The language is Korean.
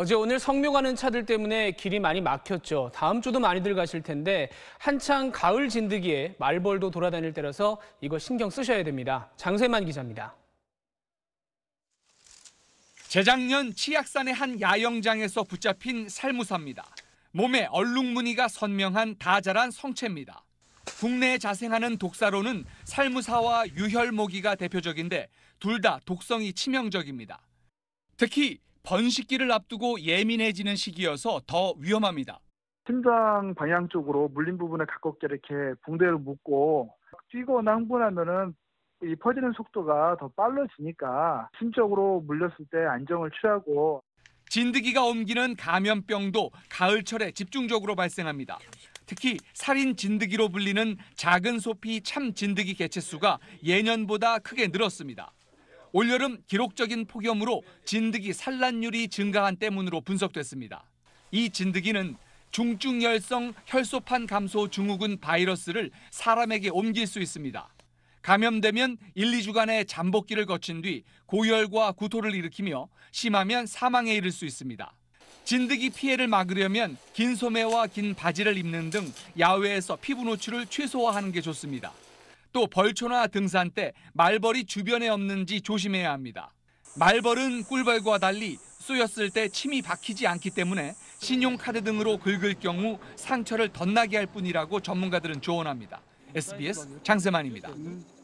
어제 오늘 성묘 가는 차들 때문에 길이 많이 막혔죠. 다음 주도 많이들 가실 텐데 한창 가을 진드기에 말벌도 돌아다닐 때라서 이거 신경 쓰셔야 됩니다. 장세만 기자입니다. 재작년 치악산의 한 야영장에서 붙잡힌 살무사입니다. 몸에 얼룩무늬가 선명한 다자란 성체입니다. 국내에 자생하는 독사로는 살무사와 유혈모기가 대표적인데 둘 다 독성이 치명적입니다. 특히 번식기를 앞두고 예민해지는 시기여서 더 위험합니다. 심장 방향 쪽으로 물린 부분에 가깝게 이렇게 붕대를 묶고 뛰거나 흥분하면은 이 퍼지는 속도가 더 빨라지니까 심적으로 물렸을 때 안정을 취하고 진드기가 옮기는 감염병도 가을철에 집중적으로 발생합니다. 특히 살인 진드기로 불리는 작은 소피 참 진드기 개체수가 예년보다 크게 늘었습니다. 올여름 기록적인 폭염으로 진드기 산란율이 증가한 때문으로 분석됐습니다. 이 진드기는 중증열성 혈소판 감소 증후군 바이러스를 사람에게 옮길 수 있습니다. 감염되면 1, 2주간의 잠복기를 거친 뒤 고열과 구토를 일으키며 심하면 사망에 이를 수 있습니다. 진드기 피해를 막으려면 긴 소매와 긴 바지를 입는 등 야외에서 피부 노출을 최소화하는 게 좋습니다. 또 벌초나 등산 때 말벌이 주변에 없는지 조심해야 합니다. 말벌은 꿀벌과 달리 쏘였을 때 침이 박히지 않기 때문에 신용카드 등으로 긁을 경우 상처를 덧나게 할 뿐이라고 전문가들은 조언합니다. SBS 장세만입니다.